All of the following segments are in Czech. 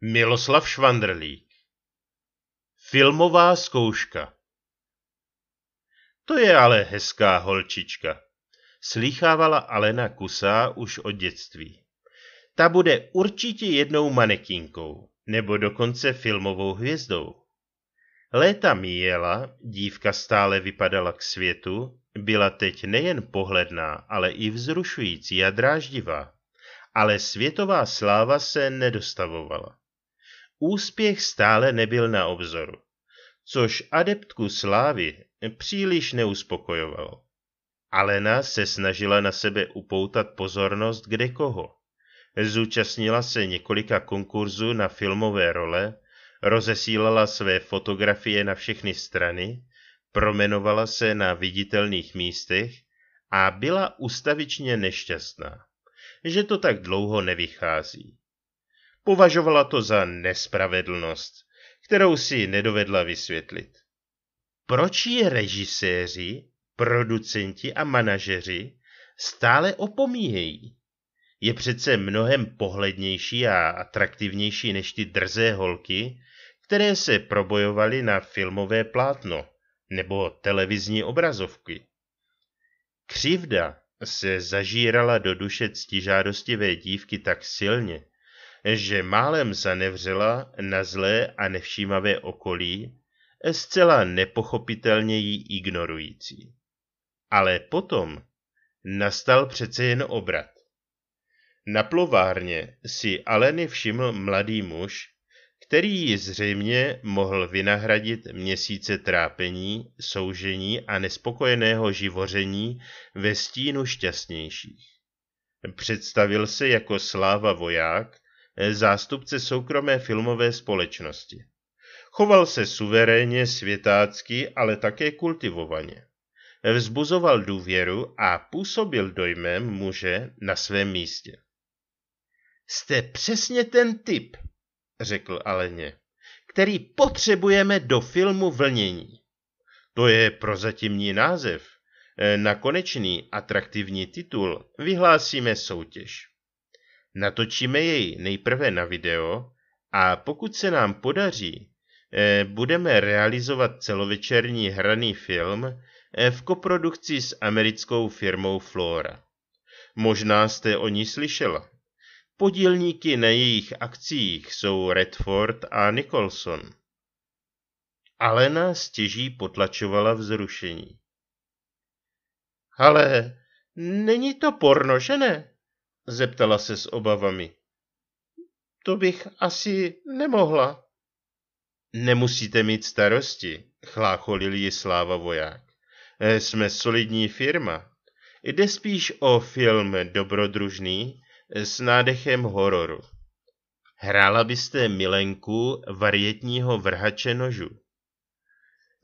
Miloslav Švandrlík Filmová zkouška To je ale hezká holčička, slýchávala Alena Kusá už od dětství. Ta bude určitě jednou manekínkou, nebo dokonce filmovou hvězdou. Léta míjela, dívka stále vypadala k světu, byla teď nejen pohledná, ale i vzrušující a dráždivá, ale světová sláva se nedostavovala úspěch stále nebyl na obzoru, což adeptku slávy příliš neuspokojovalo. Alena se snažila na sebe upoutat pozornost kde koho. Zúčastnila se několika konkurzů na filmové role, rozesílala své fotografie na všechny strany, promenovala se na viditelných místech a byla ustavičně nešťastná, že to tak dlouho nevychází. Považovala to za nespravedlnost, kterou si nedovedla vysvětlit. Proč je režiséři, producenti a manažeři stále opomíjejí? Je přece mnohem pohlednější a atraktivnější než ty drzé holky, které se probojovaly na filmové plátno nebo televizní obrazovky. Křivda se zažírala do duše ctižádostivé dívky tak silně, že málem zanevřela na zlé a nevšímavé okolí, zcela nepochopitelně ji ignorující. Ale potom nastal přece jen obrat. Na plovárně si Aleny všiml mladý muž, který ji zřejmě mohl vynahradit měsíce trápení, soužení a nespokojeného živoření ve stínu šťastnějších. Představil se jako sláva voják, zástupce soukromé filmové společnosti. Choval se suverénně, světácky, ale také kultivovaně. Vzbuzoval důvěru a působil dojmem muže na svém místě. Jste přesně ten typ, řekl Aleně, který potřebujeme do filmu Vlnění. To je prozatímní název. Na konečný atraktivní titul vyhlásíme soutěž. Natočíme jej nejprve na video a pokud se nám podaří, eh, budeme realizovat celovečerní hraný film eh, v koprodukci s americkou firmou Flora. Možná jste o ní slyšela. Podílníky na jejich akcích jsou Redford a Nicholson. Alena stěží potlačovala vzrušení. Ale není to porno, že ne? zeptala se s obavami. To bych asi nemohla. Nemusíte mít starosti, chlácholil ji Sláva voják. Eh, jsme solidní firma. Jde spíš o film dobrodružný eh, s nádechem hororu. Hrála byste milenku varietního vrhače nožu.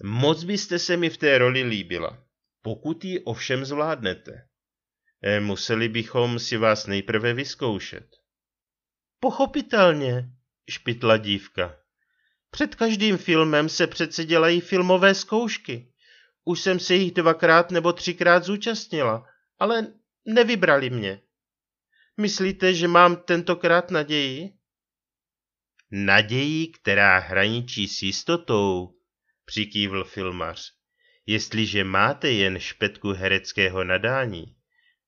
Moc byste se mi v té roli líbila, pokud ji ovšem zvládnete. Eh, museli bychom si vás nejprve vyzkoušet. Pochopitelně, špitla dívka. Před každým filmem se přece dělají filmové zkoušky. Už jsem se jich dvakrát nebo třikrát zúčastnila, ale nevybrali mě. Myslíte, že mám tentokrát naději? Naději, která hraničí s jistotou, přikývl filmař. Jestliže máte jen špetku hereckého nadání,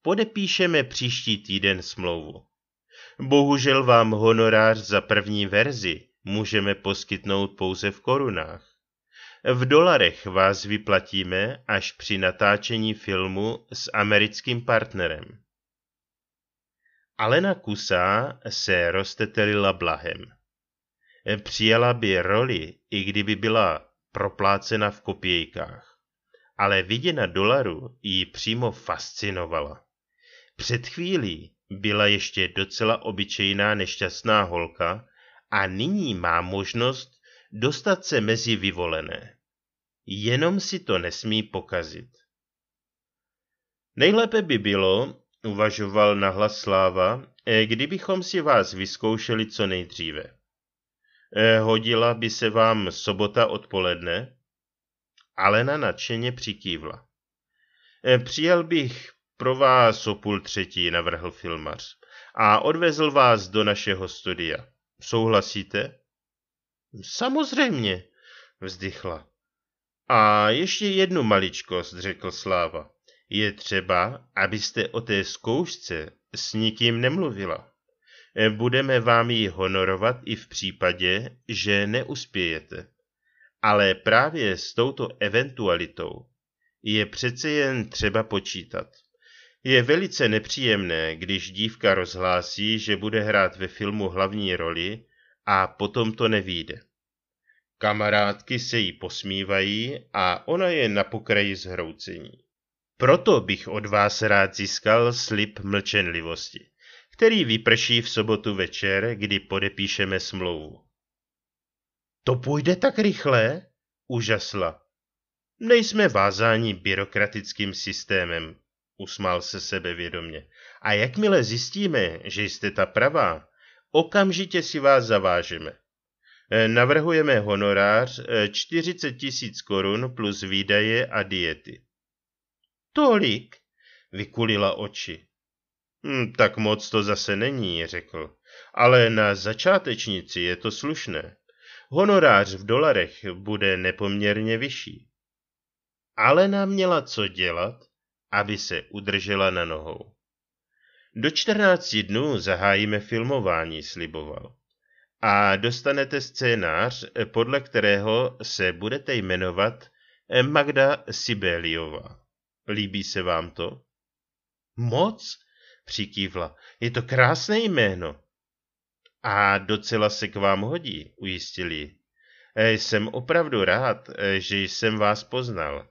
podepíšeme příští týden smlouvu. Bohužel vám honorář za první verzi můžeme poskytnout pouze v korunách. V dolarech vás vyplatíme až při natáčení filmu s americkým partnerem. Alena Kusá se roztetelila blahem. Přijala by roli, i kdyby byla proplácena v kopějkách, ale viděna dolaru ji přímo fascinovala. Před chvílí byla ještě docela obyčejná nešťastná holka a nyní má možnost dostat se mezi vyvolené. Jenom si to nesmí pokazit. Nejlépe by bylo, uvažoval nahlas Sláva, eh, kdybychom si vás vyzkoušeli co nejdříve. Eh, hodila by se vám sobota odpoledne? Alena nadšeně přikývla. Eh, přijel bych pro vás o půl třetí navrhl filmař a odvezl vás do našeho studia. Souhlasíte? Samozřejmě, vzdychla. A ještě jednu maličkost, řekl Sláva. Je třeba, abyste o té zkoušce s nikým nemluvila. Budeme vám ji honorovat i v případě, že neuspějete. Ale právě s touto eventualitou je přece jen třeba počítat. Je velice nepříjemné, když dívka rozhlásí, že bude hrát ve filmu hlavní roli a potom to nevíde. Kamarádky se jí posmívají a ona je na pokraji zhroucení. Proto bych od vás rád získal slib mlčenlivosti, který vyprší v sobotu večer, kdy podepíšeme smlouvu. To půjde tak rychle? Úžasla. Nejsme vázáni byrokratickým systémem usmál se sebevědomě. A jakmile zjistíme, že jste ta pravá, okamžitě si vás zavážeme. E, navrhujeme honorář 40 e, tisíc korun plus výdaje a diety. Tolik, vykulila oči. Hm, tak moc to zase není, řekl. Ale na začátečnici je to slušné. Honorář v dolarech bude nepoměrně vyšší. Alena měla co dělat, aby se udržela na nohou. Do 14 dnů zahájíme filmování, sliboval. A dostanete scénář, podle kterého se budete jmenovat Magda Sibeliová. Líbí se vám to? Moc, přikývla. Je to krásné jméno. A docela se k vám hodí, ujistili. Jsem opravdu rád, že jsem vás poznal.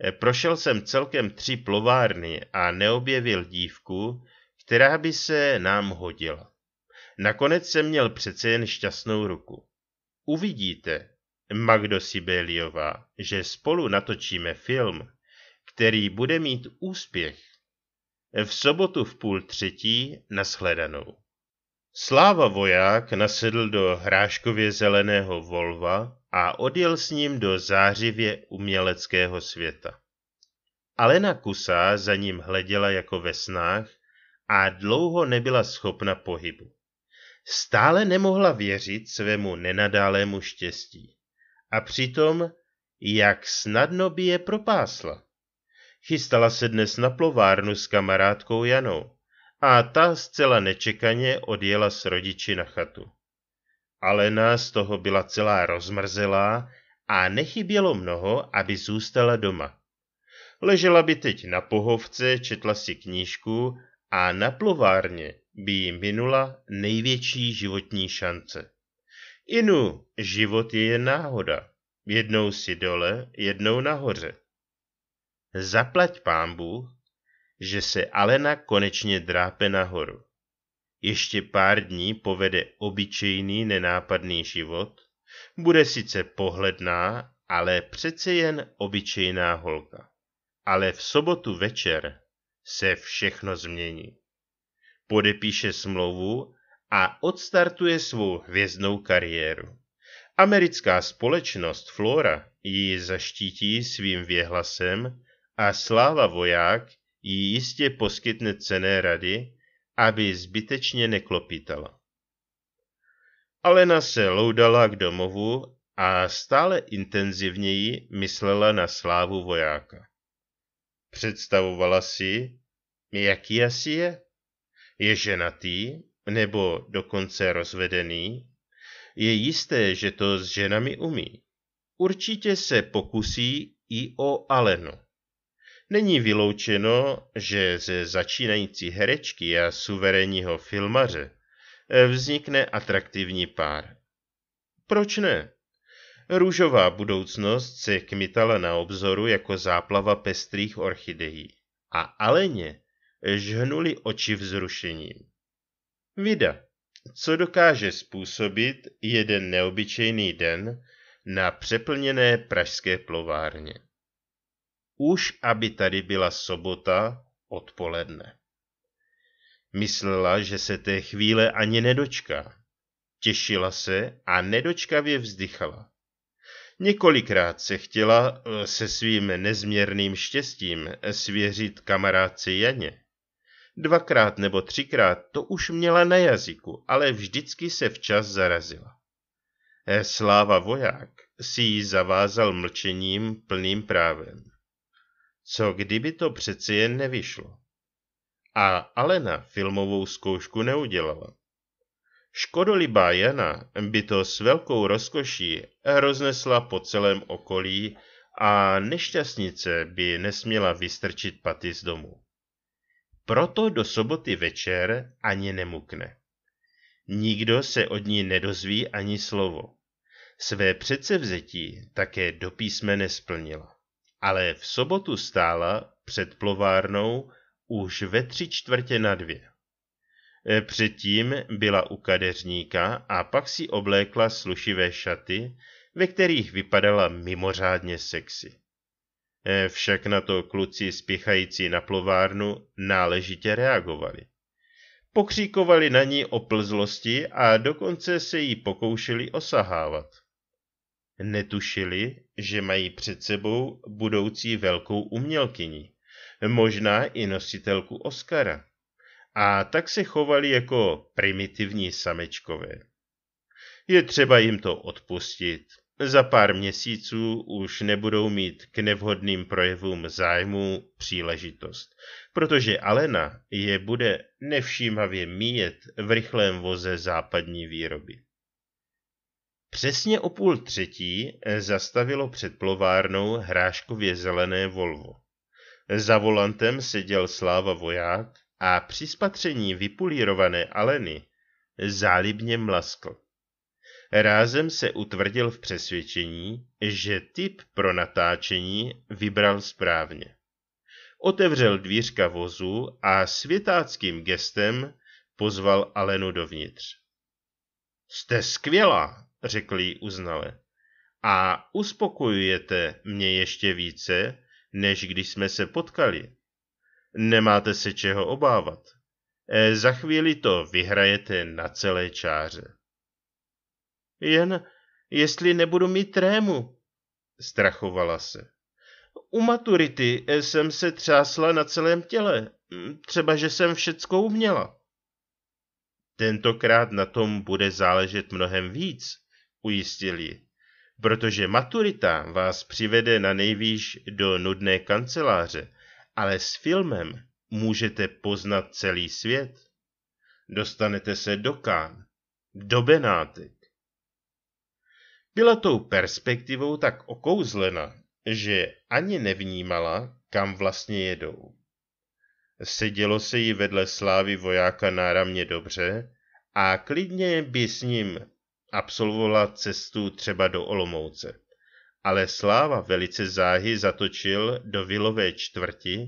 Eh, prošel jsem celkem tři plovárny a neobjevil dívku, která by se nám hodila. Nakonec jsem měl přece jen šťastnou ruku. Uvidíte, Magdo Sibeliová, že spolu natočíme film, který bude mít úspěch. V sobotu v půl třetí nashledanou. Sláva voják nasedl do hráškově zeleného Volva, a odjel s ním do zářivě uměleckého světa. Alena Kusá za ním hleděla jako ve snách a dlouho nebyla schopna pohybu. Stále nemohla věřit svému nenadálému štěstí. A přitom, jak snadno by je propásla. Chystala se dnes na plovárnu s kamarádkou Janou a ta zcela nečekaně odjela s rodiči na chatu. Alena z toho byla celá rozmrzelá a nechybělo mnoho, aby zůstala doma. Ležela by teď na pohovce, četla si knížku a na plovárně by jí minula největší životní šance. Inu, život je jen náhoda. Jednou si dole, jednou nahoře. Zaplať pámbu, že se Alena konečně drápe nahoru ještě pár dní povede obyčejný nenápadný život, bude sice pohledná, ale přece jen obyčejná holka. Ale v sobotu večer se všechno změní. Podepíše smlouvu a odstartuje svou hvězdnou kariéru. Americká společnost Flora ji zaštítí svým věhlasem a Sláva Voják jí jistě poskytne cené rady, aby zbytečně neklopítala. Alena se loudala k domovu a stále intenzivněji myslela na slávu vojáka. Představovala si, jaký asi je. Je ženatý nebo dokonce rozvedený? Je jisté, že to s ženami umí. Určitě se pokusí i o Alenu. Není vyloučeno, že ze začínající herečky a suverénního filmaře eh, vznikne atraktivní pár. Proč ne? Růžová budoucnost se kmitala na obzoru jako záplava pestrých orchidejí a Aleně žhnuli oči vzrušením. Vida, co dokáže způsobit jeden neobyčejný den na přeplněné pražské plovárně už aby tady byla sobota odpoledne. Myslela, že se té chvíle ani nedočká. Těšila se a nedočkavě vzdychala. Několikrát se chtěla eh, se svým nezměrným štěstím svěřit kamarádce Janě. Dvakrát nebo třikrát to už měla na jazyku, ale vždycky se včas zarazila. Eh, sláva voják si ji zavázal mlčením plným právem. Co kdyby to přeci jen nevyšlo? A Alena filmovou zkoušku neudělala. Škodolibá Jana by to s velkou rozkoší roznesla po celém okolí a nešťastnice by nesměla vystrčit paty z domu. Proto do soboty večer ani nemukne. Nikdo se od ní nedozví ani slovo. Své předsevzetí také do písmene splnila ale v sobotu stála před plovárnou už ve tři čtvrtě na dvě. E, předtím byla u kadeřníka a pak si oblékla slušivé šaty, ve kterých vypadala mimořádně sexy. E, však na to kluci spěchající na plovárnu náležitě reagovali. Pokříkovali na ní o plzlosti a dokonce se jí pokoušeli osahávat. Netušili, že mají před sebou budoucí velkou umělkyni, možná i nositelku Oscara. A tak se chovali jako primitivní samečkové. Je třeba jim to odpustit. Za pár měsíců už nebudou mít k nevhodným projevům zájmu příležitost, protože Alena je bude nevšímavě míjet v rychlém voze západní výroby. Přesně o půl třetí eh, zastavilo před plovárnou hráškově zelené Volvo. Za volantem seděl Sláva voják a při spatření vypulírované Aleny zálibně mlaskl. Rázem se utvrdil v přesvědčení, že typ pro natáčení vybral správně. Otevřel dvířka vozu a světáckým gestem pozval Alenu dovnitř. Jste skvělá, řekl jí uznale. A uspokojujete mě ještě více, než když jsme se potkali. Nemáte se čeho obávat. E, za chvíli to vyhrajete na celé čáře. Jen jestli nebudu mít trému, strachovala se. U maturity e, jsem se třásla na celém těle, hm, třeba že jsem všecko uměla. Tentokrát na tom bude záležet mnohem víc, ujistili, protože maturita vás přivede na nejvýš do nudné kanceláře, ale s filmem můžete poznat celý svět. Dostanete se do Kán, do Benátek. Byla tou perspektivou tak okouzlena, že ani nevnímala, kam vlastně jedou. Sedělo se jí vedle slávy vojáka náramně dobře a klidně by s ním absolvovala cestu třeba do Olomouce. Ale Sláva velice záhy zatočil do Vilové čtvrti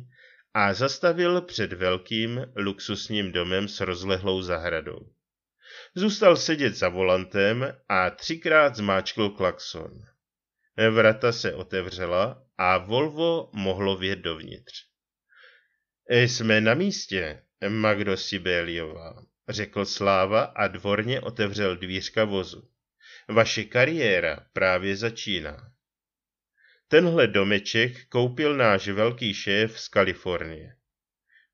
a zastavil před velkým luxusním domem s rozlehlou zahradou. Zůstal sedět za volantem a třikrát zmáčkl klakson. Vrata se otevřela a Volvo mohlo vjet dovnitř. Jsme na místě, Magdo Sibeliová, řekl Sláva a dvorně otevřel dvířka vozu. Vaše kariéra právě začíná. Tenhle domeček koupil náš velký šéf z Kalifornie.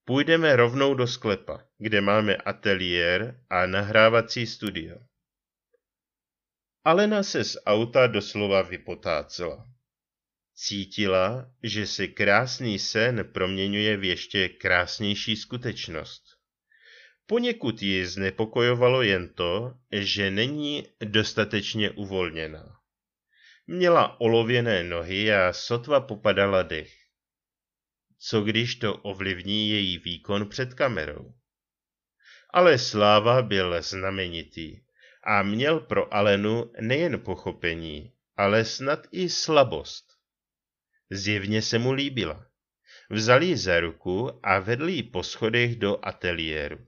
Půjdeme rovnou do sklepa, kde máme ateliér a nahrávací studio. Alena se z auta doslova vypotácela. Cítila, že se krásný sen proměňuje v ještě krásnější skutečnost. Poněkud ji znepokojovalo jen to, že není dostatečně uvolněná. Měla olověné nohy a sotva popadala dech. Co když to ovlivní její výkon před kamerou? Ale Sláva byl znamenitý a měl pro Alenu nejen pochopení, ale snad i slabost. Zjevně se mu líbila. Vzal ji za ruku a vedl ji po schodech do ateliéru.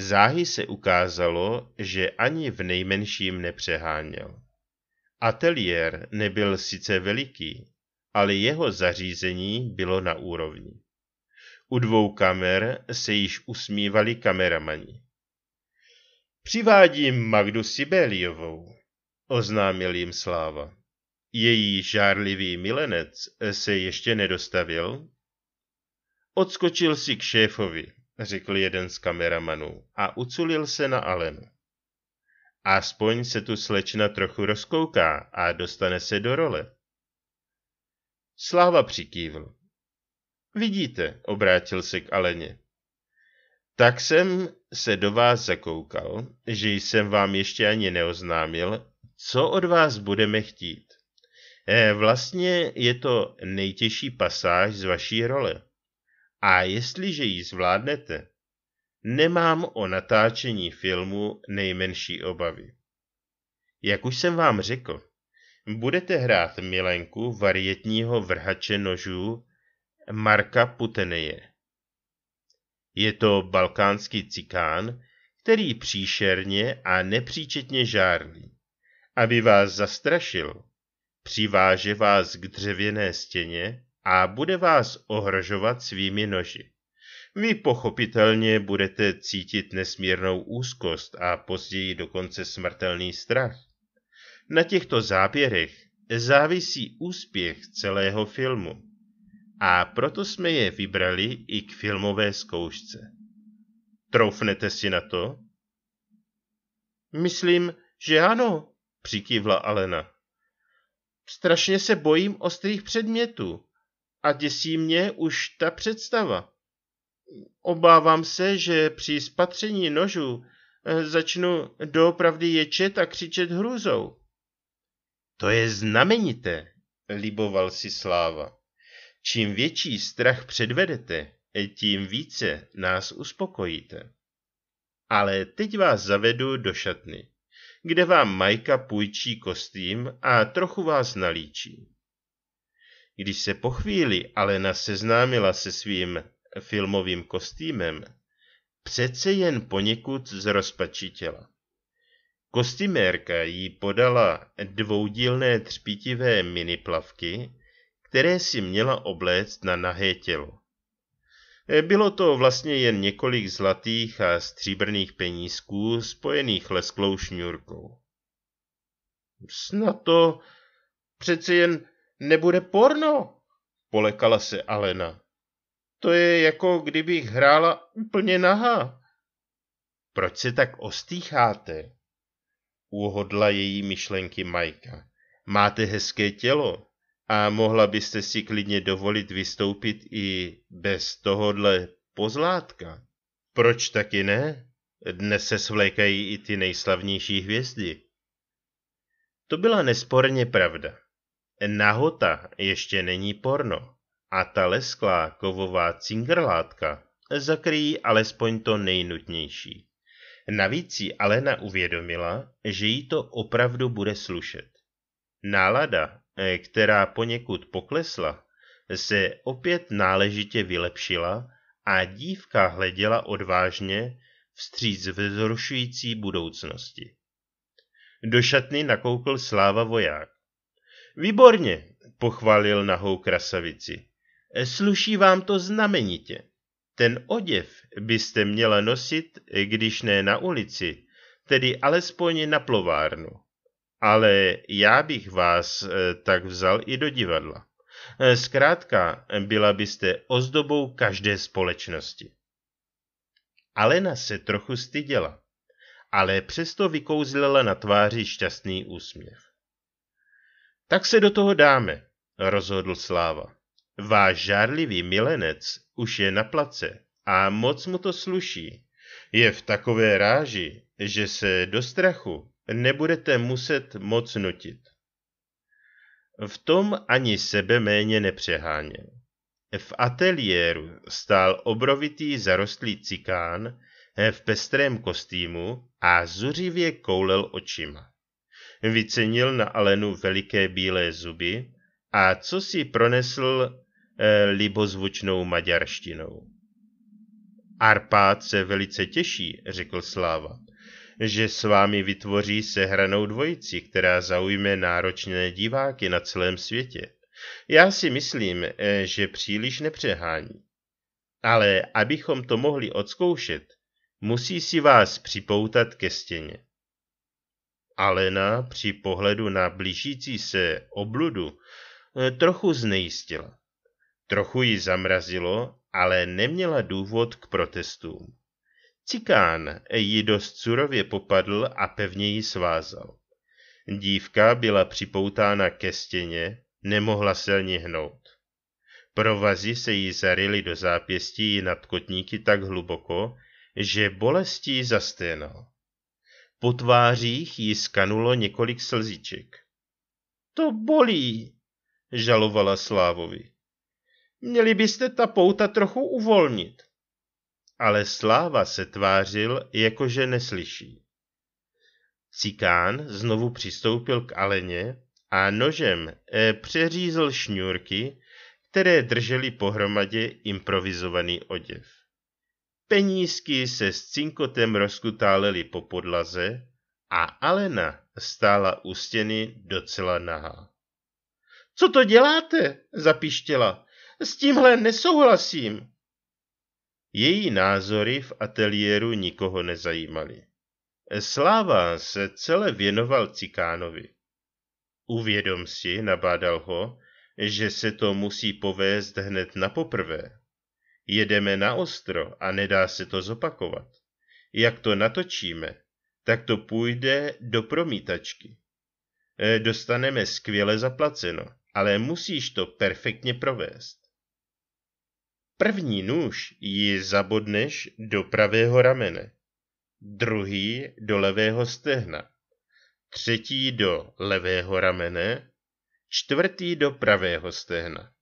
Záhy se ukázalo, že ani v nejmenším nepřeháněl. Ateliér nebyl sice veliký, ale jeho zařízení bylo na úrovni. U dvou kamer se již usmívali kameramani. Přivádím Magdu Sibeliovou, oznámil jim Sláva. Její žárlivý milenec se ještě nedostavil? Odskočil si k šéfovi řekl jeden z kameramanů a uculil se na Alenu. Aspoň se tu slečna trochu rozkouká a dostane se do role. Sláva přikývl. Vidíte, obrátil se k Aleně. Tak jsem se do vás zakoukal, že jsem vám ještě ani neoznámil, co od vás budeme chtít. Eh, vlastně je to nejtěžší pasáž z vaší role. A jestliže ji zvládnete, nemám o natáčení filmu nejmenší obavy. Jak už jsem vám řekl, budete hrát milenku varietního vrhače nožů Marka Puteneje. Je to balkánský cikán, který příšerně a nepříčetně žárlí. Aby vás zastrašil, přiváže vás k dřevěné stěně a bude vás ohrožovat svými noži. Vy pochopitelně budete cítit nesmírnou úzkost a později dokonce smrtelný strach. Na těchto záběrech závisí úspěch celého filmu a proto jsme je vybrali i k filmové zkoušce. Troufnete si na to? Myslím, že ano, přikývla Alena. Strašně se bojím ostrých předmětů a děsí mě už ta představa. Obávám se, že při spatření nožů eh, začnu doopravdy ječet a křičet hrůzou. To je znamenité, liboval si Sláva. Čím větší strach předvedete, eh, tím více nás uspokojíte. Ale teď vás zavedu do šatny, kde vám Majka půjčí kostým a trochu vás nalíčí. Když se po chvíli Alena seznámila se svým filmovým kostýmem, přece jen poněkud zrozpačitěla. Kostymérka jí podala dvoudílné třpítivé miniplavky, které si měla obléct na nahé tělo. Bylo to vlastně jen několik zlatých a stříbrných penízků spojených lesklou šňůrkou. Snad to přece jen nebude porno, polekala se Alena. To je jako kdybych hrála úplně nahá. Proč se tak ostýcháte? Uhodla její myšlenky Majka. Máte hezké tělo a mohla byste si klidně dovolit vystoupit i bez tohodle pozlátka. Proč taky ne? Dnes se svlékají i ty nejslavnější hvězdy. To byla nesporně pravda. Nahota ještě není porno a ta lesklá kovová cingrlátka zakryjí alespoň to nejnutnější. Navíc si Alena uvědomila, že jí to opravdu bude slušet. Nálada, eh, která poněkud poklesla, se opět náležitě vylepšila a dívka hleděla odvážně vstříc vzrušující budoucnosti. Do šatny nakoukl Sláva voják. Výborně, pochválil nahou krasavici. E, sluší vám to znamenitě. Ten oděv byste měla nosit, e, když ne na ulici, tedy alespoň na plovárnu. Ale já bych vás e, tak vzal i do divadla. Zkrátka, byla byste ozdobou každé společnosti. Alena se trochu styděla, ale přesto vykouzlila na tváři šťastný úsměv. Tak se do toho dáme, rozhodl Sláva. Váš žárlivý milenec už je na place a moc mu to sluší. Je v takové ráži, že se do strachu nebudete muset moc nutit. V tom ani sebe méně nepřeháněl. V ateliéru stál obrovitý zarostlý cikán v pestrém kostýmu a zuřivě koulel očima vycenil na Alenu veliké bílé zuby a co si pronesl e, libozvučnou maďarštinou. Arpád se velice těší, řekl Sláva, že s vámi vytvoří sehranou dvojici, která zaujme náročné diváky na celém světě. Já si myslím, eh, že příliš nepřehání. Ale abychom to mohli odzkoušet, musí si vás připoutat ke stěně. Alena při pohledu na blížící se obludu eh, trochu znejistila. Trochu ji zamrazilo, ale neměla důvod k protestům. Cikán ji dost surově popadl a pevně ji svázal. Dívka byla připoutána ke stěně, nemohla ani hnout. Provazy se jí zaryly do zápěstí nad kotníky tak hluboko, že bolestí zasténal. Po tvářích jí skanulo několik slziček. To bolí, žalovala Slávovi. Měli byste ta pouta trochu uvolnit. Ale Sláva se tvářil, jakože neslyší. Cikán znovu přistoupil k Aleně a nožem eh, přeřízl šňůrky, které držely pohromadě improvizovaný oděv. Penízky se s cinkotem rozkutálely po podlaze a Alena stála u stěny docela nahá. Co to děláte? zapištěla. S tímhle nesouhlasím. Její názory v ateliéru nikoho nezajímaly. Sláva se celé věnoval Cikánovi. Uvědom si, nabádal ho, že se to musí povést hned na poprvé. Jedeme na ostro a nedá se to zopakovat. Jak to natočíme, tak to půjde do promítačky. Eh, dostaneme skvěle zaplaceno, ale musíš to perfektně provést. První nůž ji zabodneš do pravého ramene, druhý do levého stehna, třetí do levého ramene, čtvrtý do pravého stehna.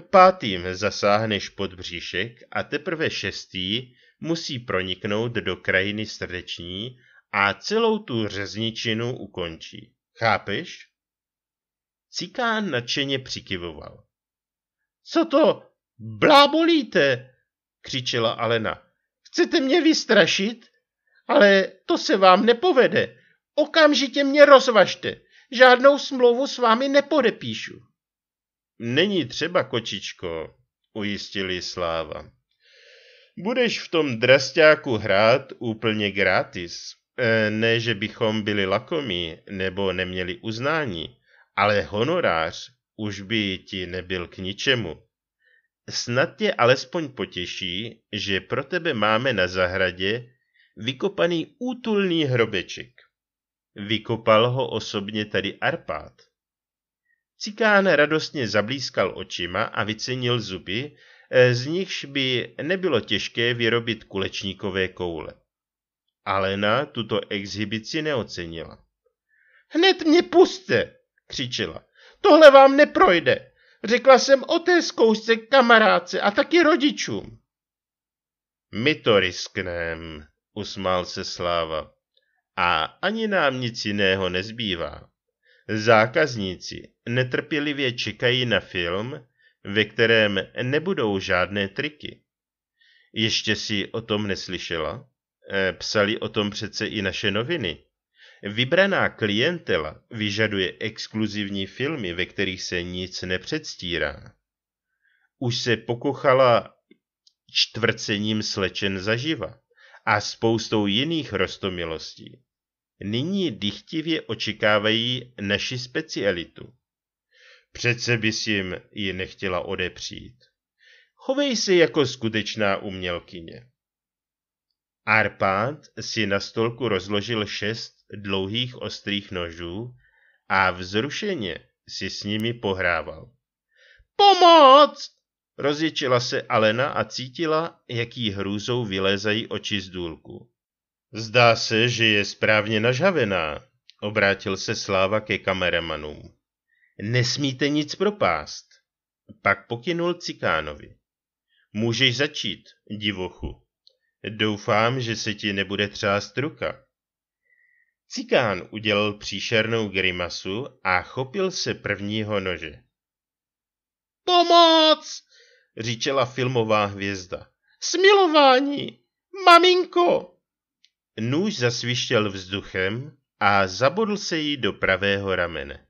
Pátým zasáhneš bříšek a teprve šestý musí proniknout do krajiny srdeční a celou tu řezničinu ukončí. Chápeš? Cikán nadšeně přikivoval. Co to? Blábolíte! křičela Alena. Chcete mě vystrašit? Ale to se vám nepovede. Okamžitě mě rozvažte. Žádnou smlouvu s vámi nepodepíšu. Není třeba, kočičko, ujistili Sláva. Budeš v tom drastáku hrát úplně gratis. E, ne, že bychom byli lakomí nebo neměli uznání, ale honorář už by ti nebyl k ničemu. Snad tě alespoň potěší, že pro tebe máme na zahradě vykopaný útulný hrobeček. Vykopal ho osobně tady Arpát. Cikán radostně zablískal očima a vycenil zuby, eh, z nichž by nebylo těžké vyrobit kulečníkové koule. Alena tuto exhibici neocenila. Hned mě puste, křičela. Tohle vám neprojde. Řekla jsem o té zkoušce kamarádce a taky rodičům. My to risknem, usmál se Sláva. A ani nám nic jiného nezbývá. Zákazníci netrpělivě čekají na film, ve kterém nebudou žádné triky. Ještě si o tom neslyšela? Eh, psali o tom přece i naše noviny. Vybraná klientela vyžaduje exkluzivní filmy, ve kterých se nic nepředstírá. Už se pokochala čtvrcením slečen zaživa a spoustou jiných rostomilostí nyní dychtivě očekávají naši specialitu. Přece bys jim ji nechtěla odepřít. Chovej se jako skutečná umělkyně. Arpád si na stolku rozložil šest dlouhých ostrých nožů a vzrušeně si s nimi pohrával. Pomoc! Rozječila se Alena a cítila, jaký hrůzou vylézají oči z důlku. Zdá se, že je správně nažavená, obrátil se Sláva ke kameramanům. Nesmíte nic propást. Pak pokynul Cikánovi. Můžeš začít, divochu. Doufám, že se ti nebude třást ruka. Cikán udělal příšernou grimasu a chopil se prvního nože. Pomoc! říčela filmová hvězda. Smilování! Maminko! Nůž zasvištěl vzduchem a zabodl se jí do pravého ramene.